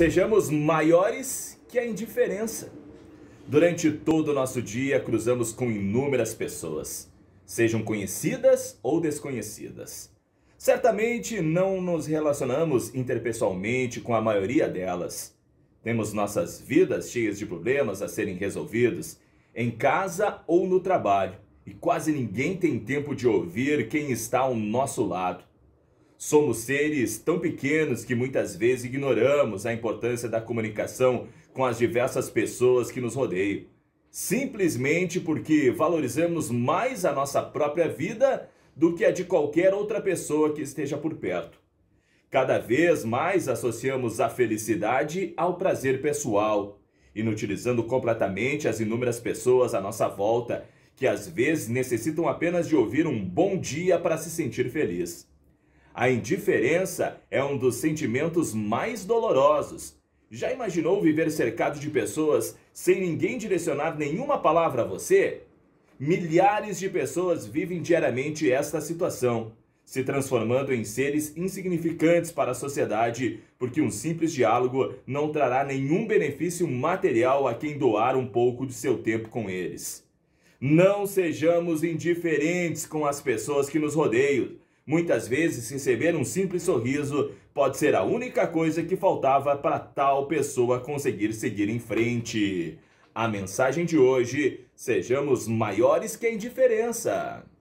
Sejamos maiores que a indiferença. Durante todo o nosso dia, cruzamos com inúmeras pessoas, sejam conhecidas ou desconhecidas. Certamente não nos relacionamos interpessoalmente com a maioria delas. Temos nossas vidas cheias de problemas a serem resolvidos, em casa ou no trabalho, e quase ninguém tem tempo de ouvir quem está ao nosso lado Somos seres tão pequenos que muitas vezes ignoramos a importância da comunicação com as diversas pessoas que nos rodeiam. Simplesmente porque valorizamos mais a nossa própria vida do que a de qualquer outra pessoa que esteja por perto. Cada vez mais associamos a felicidade ao prazer pessoal, inutilizando completamente as inúmeras pessoas à nossa volta que às vezes necessitam apenas de ouvir um bom dia para se sentir feliz. A indiferença é um dos sentimentos mais dolorosos. Já imaginou viver cercado de pessoas sem ninguém direcionar nenhuma palavra a você? Milhares de pessoas vivem diariamente esta situação, se transformando em seres insignificantes para a sociedade, porque um simples diálogo não trará nenhum benefício material a quem doar um pouco de seu tempo com eles. Não sejamos indiferentes com as pessoas que nos rodeiam. Muitas vezes, receber um simples sorriso pode ser a única coisa que faltava para tal pessoa conseguir seguir em frente. A mensagem de hoje: sejamos maiores que a indiferença.